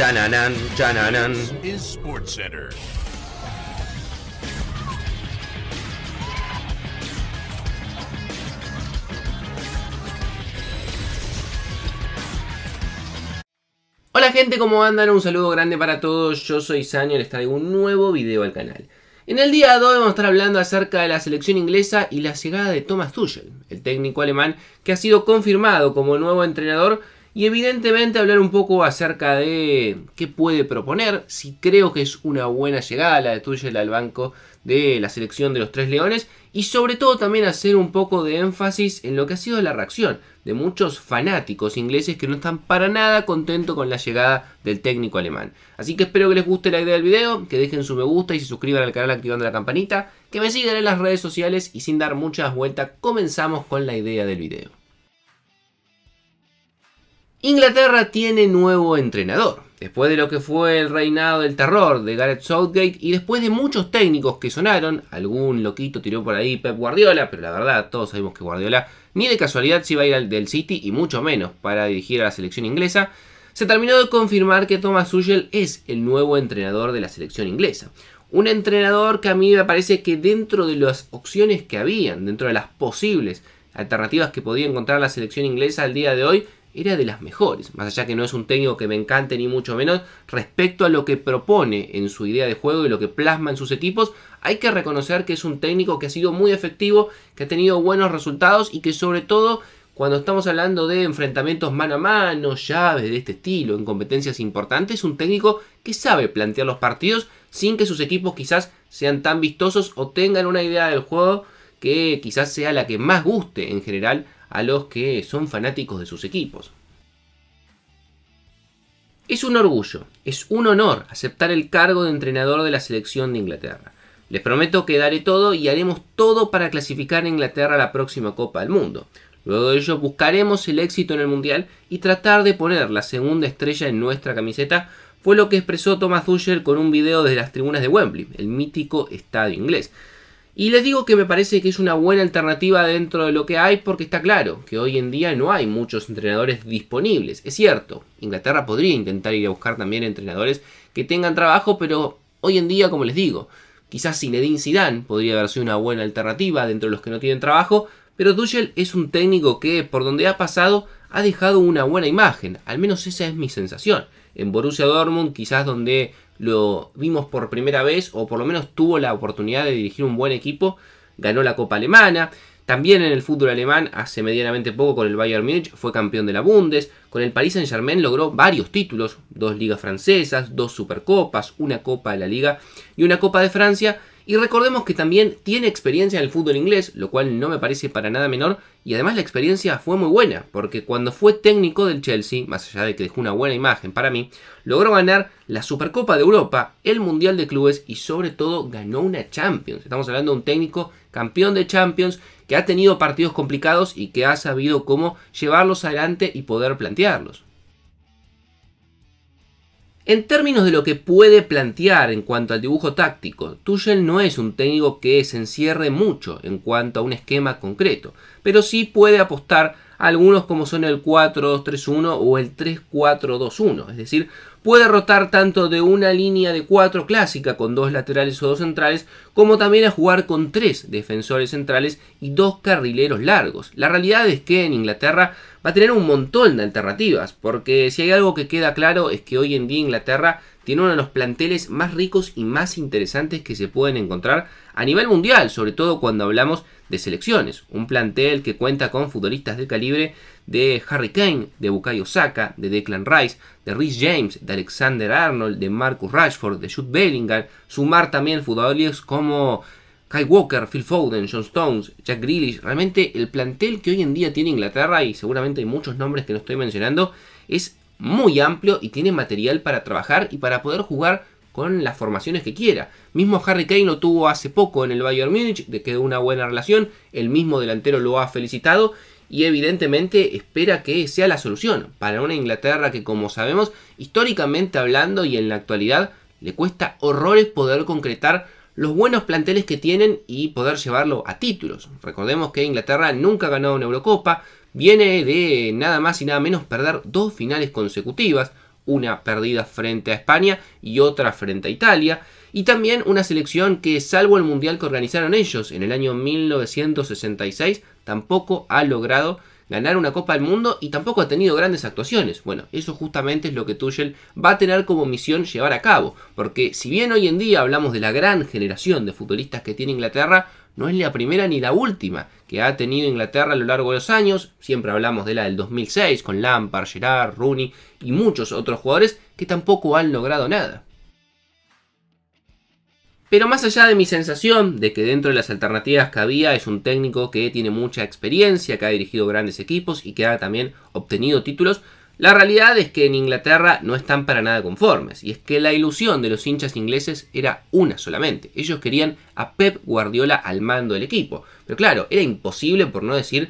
Chananan, chananan. Hola gente, ¿cómo andan? Un saludo grande para todos. Yo soy Sanyo y les traigo un nuevo video al canal. En el día de hoy vamos a estar hablando acerca de la selección inglesa y la llegada de Thomas Tuchel, el técnico alemán que ha sido confirmado como nuevo entrenador y evidentemente hablar un poco acerca de qué puede proponer, si creo que es una buena llegada la de Tuchel al banco de la selección de los Tres Leones y sobre todo también hacer un poco de énfasis en lo que ha sido la reacción de muchos fanáticos ingleses que no están para nada contentos con la llegada del técnico alemán. Así que espero que les guste la idea del video, que dejen su me gusta y se suscriban al canal activando la campanita, que me sigan en las redes sociales y sin dar muchas vueltas comenzamos con la idea del video. Inglaterra tiene nuevo entrenador. Después de lo que fue el reinado del terror de Gareth Southgate y después de muchos técnicos que sonaron, algún loquito tiró por ahí Pep Guardiola, pero la verdad todos sabemos que Guardiola ni de casualidad se iba a ir al del City y mucho menos para dirigir a la selección inglesa, se terminó de confirmar que Thomas Tuchel es el nuevo entrenador de la selección inglesa. Un entrenador que a mí me parece que dentro de las opciones que habían, dentro de las posibles alternativas que podía encontrar la selección inglesa al día de hoy, era de las mejores. Más allá que no es un técnico que me encante ni mucho menos, respecto a lo que propone en su idea de juego y lo que plasma en sus equipos, hay que reconocer que es un técnico que ha sido muy efectivo, que ha tenido buenos resultados y que sobre todo cuando estamos hablando de enfrentamientos mano a mano, llaves de este estilo, en competencias importantes, es un técnico que sabe plantear los partidos sin que sus equipos quizás sean tan vistosos o tengan una idea del juego que quizás sea la que más guste en general a los que son fanáticos de sus equipos. Es un orgullo, es un honor aceptar el cargo de entrenador de la selección de Inglaterra. Les prometo que daré todo y haremos todo para clasificar a Inglaterra a la próxima Copa del Mundo. Luego de ello buscaremos el éxito en el Mundial y tratar de poner la segunda estrella en nuestra camiseta fue lo que expresó Thomas Dusher con un video desde las tribunas de Wembley, el mítico estadio inglés. Y les digo que me parece que es una buena alternativa dentro de lo que hay porque está claro que hoy en día no hay muchos entrenadores disponibles. Es cierto, Inglaterra podría intentar ir a buscar también entrenadores que tengan trabajo, pero hoy en día, como les digo, quizás Zinedine Zidane podría haber sido una buena alternativa dentro de los que no tienen trabajo, pero Tuchel es un técnico que, por donde ha pasado, ha dejado una buena imagen, al menos esa es mi sensación. En Borussia Dortmund, quizás donde lo vimos por primera vez, o por lo menos tuvo la oportunidad de dirigir un buen equipo, ganó la Copa Alemana. También en el fútbol alemán, hace medianamente poco con el Bayern Múnich, fue campeón de la Bundes. Con el Paris Saint-Germain logró varios títulos: dos ligas francesas, dos supercopas, una copa de la Liga y una copa de Francia. Y recordemos que también tiene experiencia en el fútbol inglés, lo cual no me parece para nada menor, y además la experiencia fue muy buena, porque cuando fue técnico del Chelsea, más allá de que dejó una buena imagen para mí, logró ganar la Supercopa de Europa, el Mundial de Clubes y sobre todo ganó una Champions. Estamos hablando de un técnico campeón de Champions que ha tenido partidos complicados y que ha sabido cómo llevarlos adelante y poder plantearlos. En términos de lo que puede plantear en cuanto al dibujo táctico, Tuchel no es un técnico que se encierre mucho en cuanto a un esquema concreto, pero sí puede apostar algunos como son el 4-2-3-1 o el 3-4-2-1, es decir, puede rotar tanto de una línea de 4 clásica con dos laterales o dos centrales, como también a jugar con tres defensores centrales y dos carrileros largos. La realidad es que en Inglaterra va a tener un montón de alternativas, porque si hay algo que queda claro es que hoy en día Inglaterra tiene uno de los planteles más ricos y más interesantes que se pueden encontrar a nivel mundial, sobre todo cuando hablamos de selecciones. Un plantel que cuenta con futbolistas del calibre de Harry Kane, de Bukayo Osaka, de Declan Rice, de Rhys James, de Alexander Arnold, de Marcus Rashford, de Jude Bellingham, sumar también futbolistas como Kai Walker, Phil Foden, John Stones, Jack Grealish. Realmente el plantel que hoy en día tiene Inglaterra, y seguramente hay muchos nombres que no estoy mencionando, es muy amplio y tiene material para trabajar y para poder jugar con las formaciones que quiera. Mismo Harry Kane lo tuvo hace poco en el Bayern Múnich, de quedó una buena relación, el mismo delantero lo ha felicitado y evidentemente espera que sea la solución para una Inglaterra que como sabemos, históricamente hablando y en la actualidad, le cuesta horrores poder concretar los buenos planteles que tienen y poder llevarlo a títulos. Recordemos que Inglaterra nunca ha ganado una Eurocopa, viene de nada más y nada menos perder dos finales consecutivas, una perdida frente a España y otra frente a Italia, y también una selección que salvo el mundial que organizaron ellos en el año 1966, tampoco ha logrado ganar una Copa del Mundo y tampoco ha tenido grandes actuaciones. Bueno, eso justamente es lo que Tuchel va a tener como misión llevar a cabo, porque si bien hoy en día hablamos de la gran generación de futbolistas que tiene Inglaterra, no es la primera ni la última que ha tenido Inglaterra a lo largo de los años. Siempre hablamos de la del 2006 con Lampard, Gerard, Rooney y muchos otros jugadores que tampoco han logrado nada. Pero más allá de mi sensación de que dentro de las alternativas que había es un técnico que tiene mucha experiencia, que ha dirigido grandes equipos y que ha también obtenido títulos, la realidad es que en Inglaterra no están para nada conformes, y es que la ilusión de los hinchas ingleses era una solamente. Ellos querían a Pep Guardiola al mando del equipo. Pero claro, era imposible, por no decir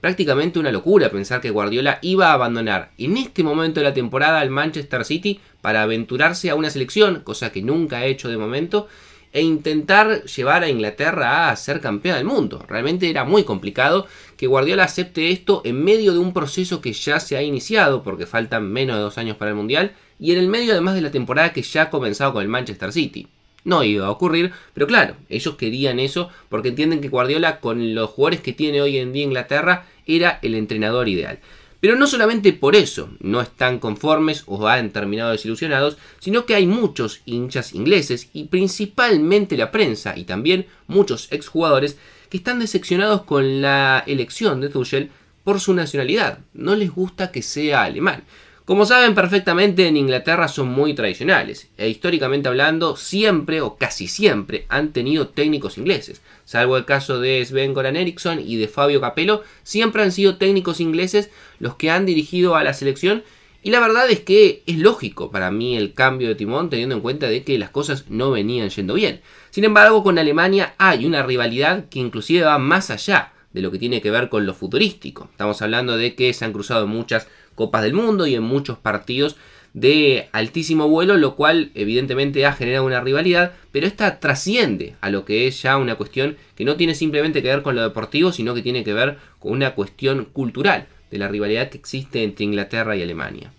prácticamente una locura pensar que Guardiola iba a abandonar en este momento de la temporada al Manchester City para aventurarse a una selección, cosa que nunca ha hecho de momento, e intentar llevar a Inglaterra a ser campeona del mundo. Realmente era muy complicado que Guardiola acepte esto en medio de un proceso que ya se ha iniciado, porque faltan menos de dos años para el Mundial, y en el medio además de la temporada que ya ha comenzado con el Manchester City. No iba a ocurrir, pero claro, ellos querían eso porque entienden que Guardiola con los jugadores que tiene hoy en día Inglaterra era el entrenador ideal. Pero no solamente por eso no están conformes o han terminado desilusionados, sino que hay muchos hinchas ingleses y principalmente la prensa y también muchos exjugadores que están decepcionados con la elección de Tuchel por su nacionalidad. No les gusta que sea alemán. Como saben perfectamente, en Inglaterra son muy tradicionales e históricamente hablando siempre o casi siempre han tenido técnicos ingleses. Salvo el caso de Sven Goran Eriksson y de Fabio Capello, siempre han sido técnicos ingleses los que han dirigido a la selección y la verdad es que es lógico para mí el cambio de timón teniendo en cuenta de que las cosas no venían yendo bien. Sin embargo, con Alemania hay una rivalidad que inclusive va más allá de lo que tiene que ver con lo futurístico. Estamos hablando de que se han cruzado muchas copas del mundo y en muchos partidos de altísimo vuelo, lo cual evidentemente ha generado una rivalidad, pero esta trasciende a lo que es ya una cuestión que no tiene simplemente que ver con lo deportivo, sino que tiene que ver con una cuestión cultural de la rivalidad que existe entre Inglaterra y Alemania.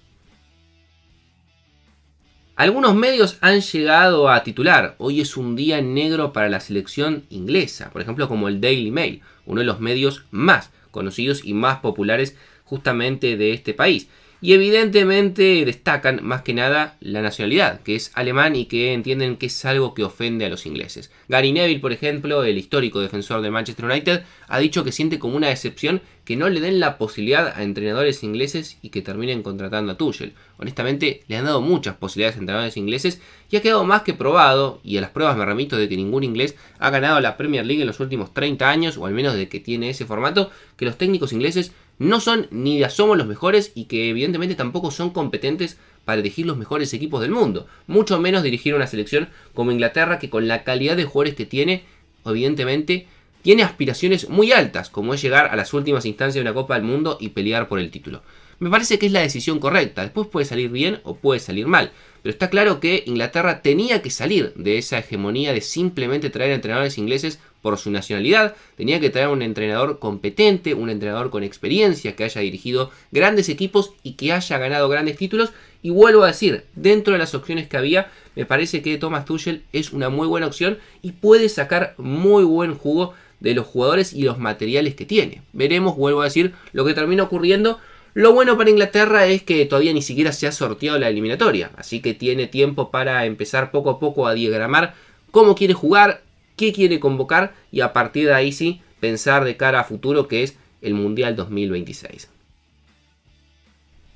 Algunos medios han llegado a titular, hoy es un día negro para la selección inglesa, por ejemplo como el Daily Mail, uno de los medios más conocidos y más populares justamente de este país. Y evidentemente destacan más que nada la nacionalidad, que es alemán y que entienden que es algo que ofende a los ingleses. Gary Neville, por ejemplo, el histórico defensor de Manchester United, ha dicho que siente como una excepción que no le den la posibilidad a entrenadores ingleses y que terminen contratando a Tuchel. Honestamente, le han dado muchas posibilidades a entrenadores ingleses y ha quedado más que probado, y a las pruebas me remito de que ningún inglés ha ganado la Premier League en los últimos 30 años, o al menos de que tiene ese formato, que los técnicos ingleses no son ni de los mejores y que evidentemente tampoco son competentes para dirigir los mejores equipos del mundo. Mucho menos dirigir una selección como Inglaterra que con la calidad de jugadores que tiene, evidentemente tiene aspiraciones muy altas, como es llegar a las últimas instancias de una Copa del Mundo y pelear por el título. Me parece que es la decisión correcta, después puede salir bien o puede salir mal, pero está claro que Inglaterra tenía que salir de esa hegemonía de simplemente traer entrenadores ingleses por su nacionalidad, tenía que traer un entrenador competente, un entrenador con experiencia, que haya dirigido grandes equipos y que haya ganado grandes títulos. Y vuelvo a decir, dentro de las opciones que había, me parece que Thomas Tuchel es una muy buena opción y puede sacar muy buen jugo de los jugadores y los materiales que tiene. Veremos, vuelvo a decir, lo que termina ocurriendo. Lo bueno para Inglaterra es que todavía ni siquiera se ha sorteado la eliminatoria, así que tiene tiempo para empezar poco a poco a diagramar cómo quiere jugar, qué quiere convocar y a partir de ahí sí pensar de cara a futuro que es el Mundial 2026.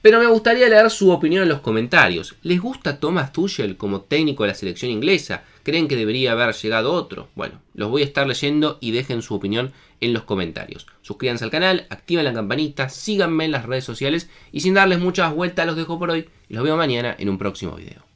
Pero me gustaría leer su opinión en los comentarios. ¿Les gusta Thomas Tuchel como técnico de la selección inglesa? ¿Creen que debería haber llegado otro? Bueno, los voy a estar leyendo y dejen su opinión en los comentarios. Suscríbanse al canal, activen la campanita, síganme en las redes sociales y sin darles muchas vueltas los dejo por hoy y los veo mañana en un próximo video.